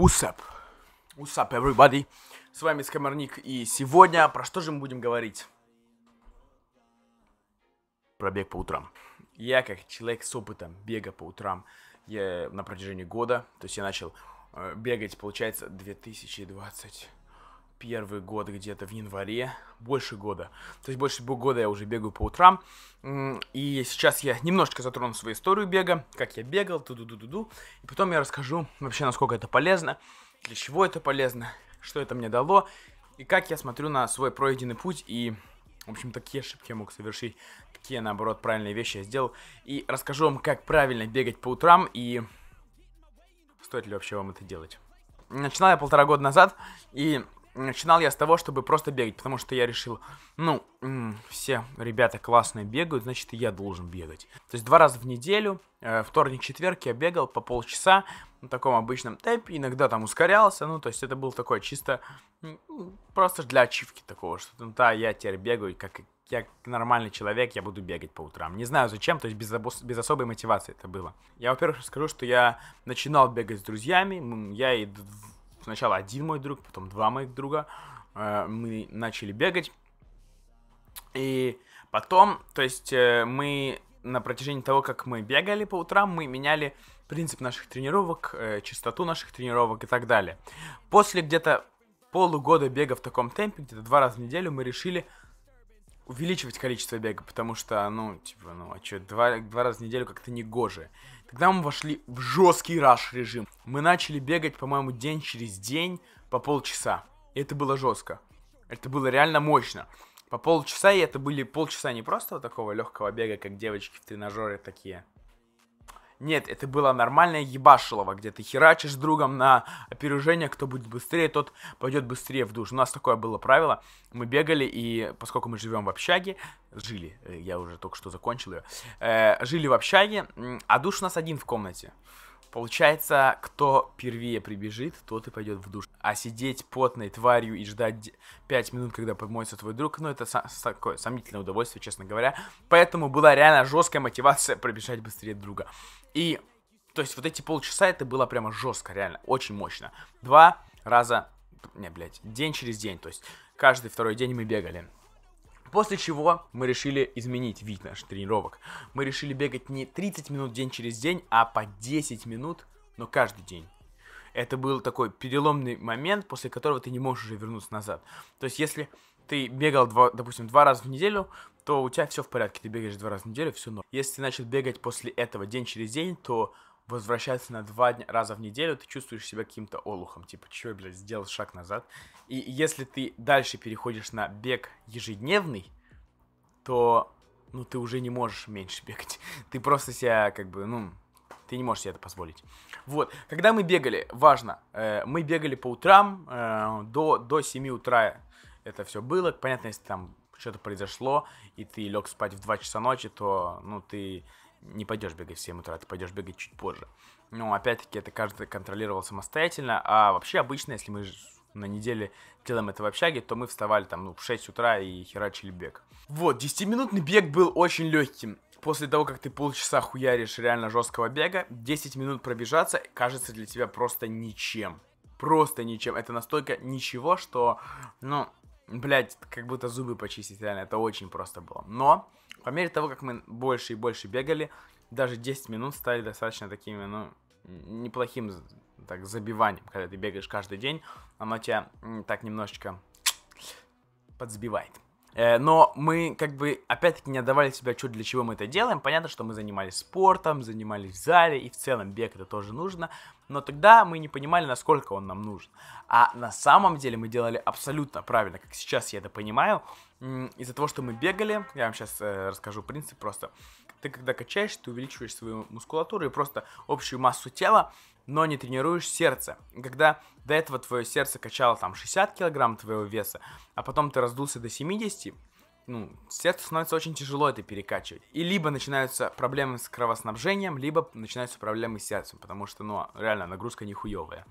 Усап. Усап, everybody. С вами Скамарник, и сегодня про что же мы будем говорить? Про бег по утрам. Я, как человек с опытом бега по утрам, я на протяжении года, то есть я начал э, бегать, получается, 2020 первый год где-то в январе, больше года. То есть больше года я уже бегаю по утрам. И сейчас я немножечко затрону свою историю бега, как я бегал, ту ду ду ду ду И потом я расскажу вообще, насколько это полезно, для чего это полезно, что это мне дало, и как я смотрю на свой пройденный путь и в общем, такие ошибки я мог совершить, какие, наоборот, правильные вещи я сделал. И расскажу вам, как правильно бегать по утрам и стоит ли вообще вам это делать. Начинал я полтора года назад, и начинал я с того, чтобы просто бегать, потому что я решил, ну, все ребята классные бегают, значит, и я должен бегать. То есть два раза в неделю, э, вторник, четверг я бегал по полчаса на таком обычном темпе, иногда там ускорялся, ну, то есть это было такое чисто, просто для ачивки такого, что, ну, да, я теперь бегаю, как я нормальный человек, я буду бегать по утрам. Не знаю зачем, то есть без, без особой мотивации это было. Я, во-первых, скажу, что я начинал бегать с друзьями, я и сначала один мой друг, потом два моих друга. Э, мы начали бегать. И потом, то есть э, мы на протяжении того, как мы бегали по утрам, мы меняли принцип наших тренировок, э, частоту наших тренировок и так далее. После где-то полугода бега в таком темпе, где-то два раза в неделю, мы решили увеличивать количество бега, потому что, ну, типа, ну, а что, два, два раза в неделю как-то не гоже. Когда мы вошли в жесткий раш режим, мы начали бегать, по-моему, день через день по полчаса. И это было жестко. Это было реально мощно. По полчаса, и это были полчаса не просто такого легкого бега, как девочки в тренажере такие. Нет, это было нормальное ебашилово, где ты херачишь другом на опережение, кто будет быстрее, тот пойдет быстрее в душ. У нас такое было правило. Мы бегали, и поскольку мы живем в общаге, жили, э, я уже только что закончил ее, э, жили в общаге, а душ у нас один в комнате. Получается, кто первее прибежит, тот и пойдет в душ. А сидеть потной тварью и ждать 5 минут, когда помоется твой друг, ну это такое сомнительное удовольствие, честно говоря. Поэтому была реально жесткая мотивация пробежать быстрее друга. И, то есть, вот эти полчаса это было прямо жестко, реально, очень мощно. Два раза, не, блядь, день через день, то есть, каждый второй день мы бегали. После чего мы решили изменить вид наших тренировок. Мы решили бегать не 30 минут день через день, а по 10 минут, но каждый день. Это был такой переломный момент, после которого ты не можешь уже вернуться назад. То есть, если ты бегал, два, допустим, два раза в неделю, то у тебя все в порядке, ты бегаешь два раза в неделю, все норм. Если ты начал бегать после этого день через день, то возвращаться на два дня, раза в неделю, ты чувствуешь себя каким-то олухом, типа, чё я, блядь, сделал шаг назад. И если ты дальше переходишь на бег ежедневный, то, ну, ты уже не можешь меньше бегать. Ты просто себя, как бы, ну, ты не можешь себе это позволить. Вот, когда мы бегали, важно, э, мы бегали по утрам, э, до, до 7 утра это все было. Понятно, если там что-то произошло, и ты лег спать в 2 часа ночи, то, ну, ты не пойдешь бегать в 7 утра, ты пойдешь бегать чуть позже. но ну, опять-таки, это каждый контролировал самостоятельно, а вообще обычно, если мы на неделе делаем это в общаге, то мы вставали там ну, в 6 утра и херачили бег. Вот, 10-минутный бег был очень легким. После того, как ты полчаса хуяришь реально жесткого бега, 10 минут пробежаться кажется для тебя просто ничем. Просто ничем. Это настолько ничего, что, ну, блядь, как будто зубы почистить реально. Это очень просто было. Но по мере того, как мы больше и больше бегали, даже 10 минут стали достаточно такими, ну, неплохим так, забиванием, когда ты бегаешь каждый день, оно тебя так немножечко подзбивает. Э, но мы как бы опять-таки не отдавали себя, что для чего мы это делаем. Понятно, что мы занимались спортом, занимались в зале, и в целом бег это тоже нужно. Но тогда мы не понимали, насколько он нам нужен. А на самом деле мы делали абсолютно правильно, как сейчас я это понимаю. Из-за того, что мы бегали, я вам сейчас э, расскажу принцип просто. Ты когда качаешь, ты увеличиваешь свою мускулатуру и просто общую массу тела, но не тренируешь сердце. Когда до этого твое сердце качало там 60 килограмм твоего веса, а потом ты раздулся до 70, ну, сердцу становится очень тяжело это перекачивать. И либо начинаются проблемы с кровоснабжением, либо начинаются проблемы с сердцем, потому что, ну, реально, нагрузка нихуевая.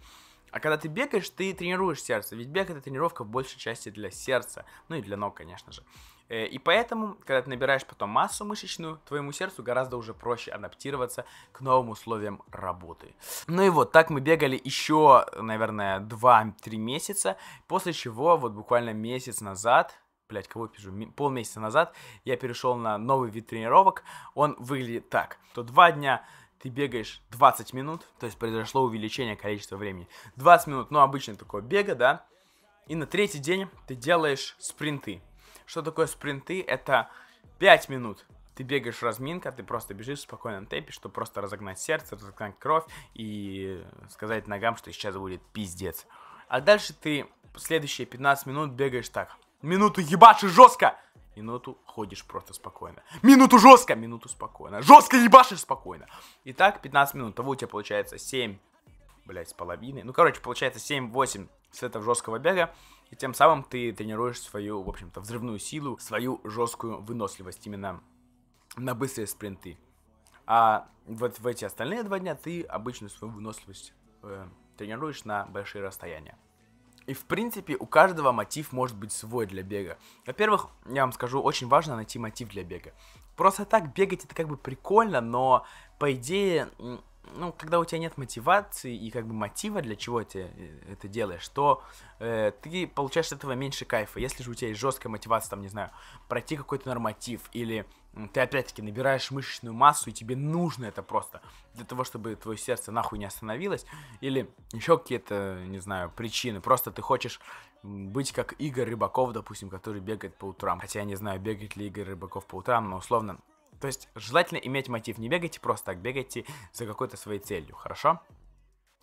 А когда ты бегаешь, ты тренируешь сердце, ведь бег это тренировка в большей части для сердца, ну и для ног, конечно же. Э, и поэтому, когда ты набираешь потом массу мышечную, твоему сердцу гораздо уже проще адаптироваться к новым условиям работы. Ну и вот так мы бегали еще, наверное, 2-3 месяца, после чего вот буквально месяц назад, блять, кого пишу, полмесяца назад я перешел на новый вид тренировок. Он выглядит так, то 2 дня ты бегаешь 20 минут, то есть произошло увеличение количества времени. 20 минут, ну, обычно такое бега, да, и на третий день ты делаешь спринты. Что такое спринты? Это 5 минут. Ты бегаешь разминка, ты просто бежишь в спокойном темпе, чтобы просто разогнать сердце, разогнать кровь и сказать ногам, что сейчас будет пиздец. А дальше ты следующие 15 минут бегаешь так. Минуту ебашишь жестко, минуту ходишь просто спокойно. Минуту жестко, минуту спокойно. Жестко ебашишь спокойно. Итак, так 15 минут. Того у тебя получается 7, блять, с половиной. Ну, короче, получается 7-8 этого жесткого бега. И тем самым ты тренируешь свою, в общем-то, взрывную силу, свою жесткую выносливость именно на быстрые спринты. А вот в эти остальные два дня ты обычно свою выносливость э, тренируешь на большие расстояния. И в принципе у каждого мотив может быть свой для бега. Во-первых, я вам скажу, очень важно найти мотив для бега. Просто так бегать это как бы прикольно, но по идее ну, когда у тебя нет мотивации и как бы мотива, для чего ты э, это делаешь, то э, ты получаешь от этого меньше кайфа. Если же у тебя есть жесткая мотивация, там, не знаю, пройти какой-то норматив или ты опять-таки набираешь мышечную массу, и тебе нужно это просто для того, чтобы твое сердце нахуй не остановилось, или еще какие-то, не знаю, причины. Просто ты хочешь быть как Игорь Рыбаков, допустим, который бегает по утрам. Хотя я не знаю, бегает ли Игорь Рыбаков по утрам, но условно то есть желательно иметь мотив. Не бегайте просто так, бегайте за какой-то своей целью, хорошо?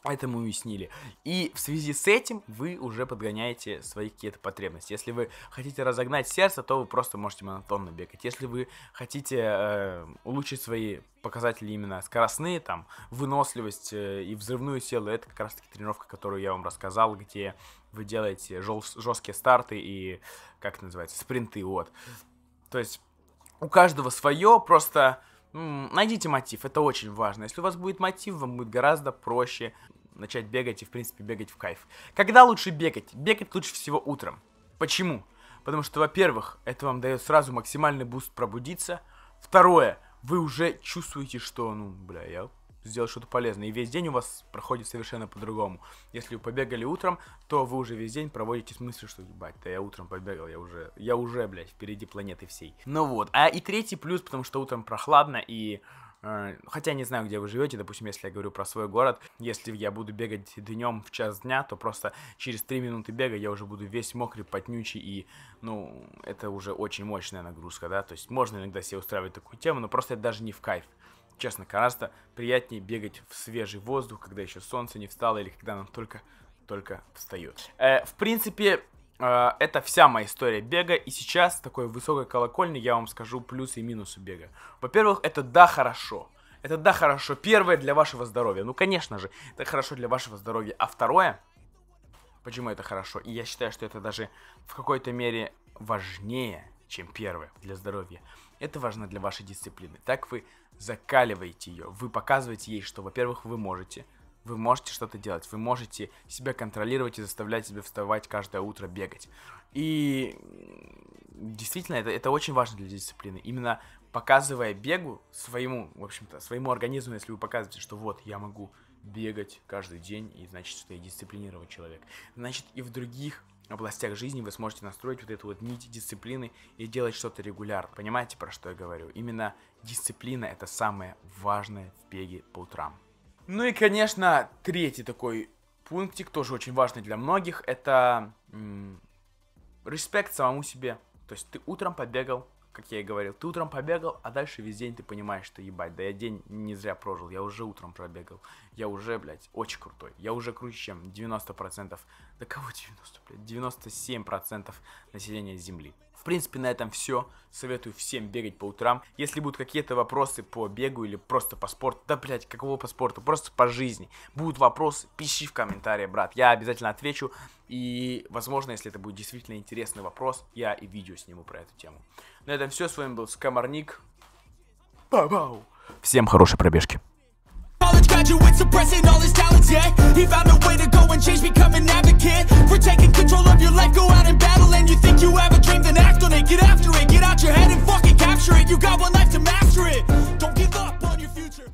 Это мы уяснили. И в связи с этим вы уже подгоняете свои какие-то потребности. Если вы хотите разогнать сердце, то вы просто можете монотонно бегать. Если вы хотите э, улучшить свои показатели именно скоростные, там, выносливость э, и взрывную силу, это как раз-таки тренировка, которую я вам рассказал, где вы делаете жел- жесткие старты и, как это называется, спринты, вот. То есть у каждого свое, просто найдите мотив, это очень важно. Если у вас будет мотив, вам будет гораздо проще начать бегать и, в принципе, бегать в кайф. Когда лучше бегать? Бегать лучше всего утром. Почему? Потому что, во-первых, это вам дает сразу максимальный буст пробудиться. Второе, вы уже чувствуете, что, ну, бля, я сделать что-то полезное. И весь день у вас проходит совершенно по-другому. Если вы побегали утром, то вы уже весь день проводите с мыслью, что, ебать, да я утром побегал, я уже, я уже, блядь, впереди планеты всей. Ну вот. А и третий плюс, потому что утром прохладно и э, Хотя не знаю, где вы живете, допустим, если я говорю про свой город, если я буду бегать днем в час дня, то просто через 3 минуты бега я уже буду весь мокрый, потнючий, и, ну, это уже очень мощная нагрузка, да, то есть можно иногда себе устраивать такую тему, но просто это даже не в кайф. Честно, гораздо приятнее бегать в свежий воздух, когда еще солнце не встало или когда оно только-только встает. Э, в принципе, э, это вся моя история бега. И сейчас такой высокой колокольни я вам скажу плюсы и минусы бега. Во-первых, это да, хорошо. Это да, хорошо. Первое, для вашего здоровья. Ну, конечно же, это хорошо для вашего здоровья. А второе, почему это хорошо? И я считаю, что это даже в какой-то мере важнее, чем первое для здоровья. Это важно для вашей дисциплины. Так вы закаливаете ее, вы показываете ей, что, во-первых, вы можете, вы можете что-то делать, вы можете себя контролировать и заставлять себя вставать каждое утро, бегать. И действительно, это, это очень важно для дисциплины. Именно показывая бегу своему, в общем-то, своему организму, если вы показываете, что вот, я могу бегать каждый день, и значит, что я дисциплинированный человек. Значит, и в других областях жизни вы сможете настроить вот эту вот нить дисциплины и делать что-то регулярно. Понимаете, про что я говорю? Именно дисциплина это самое важное в беге по утрам. Ну и, конечно, третий такой пунктик, тоже очень важный для многих, это респект самому себе. То есть ты утром побегал, как я и говорил, ты утром побегал, а дальше весь день ты понимаешь, что ебать, да я день не зря прожил, я уже утром пробегал, я уже, блядь, очень крутой, я уже круче, чем 90% да кого 90, блядь? 97% населения Земли. В принципе, на этом все. Советую всем бегать по утрам. Если будут какие-то вопросы по бегу или просто по спорту, да, блядь, какого по спорту, просто по жизни, будут вопросы, пиши в комментарии, брат. Я обязательно отвечу. И, возможно, если это будет действительно интересный вопрос, я и видео сниму про эту тему. На этом все. С вами был Скамарник. Бау-бау! Всем хорошей пробежки. graduate suppressing all his talents, yeah He found a way to go and change, become an advocate For taking control of your life, go out and battle And you think you have a dream, then act on it Get after it, get out your head and fucking capture it You got one life to master it Don't give up on your future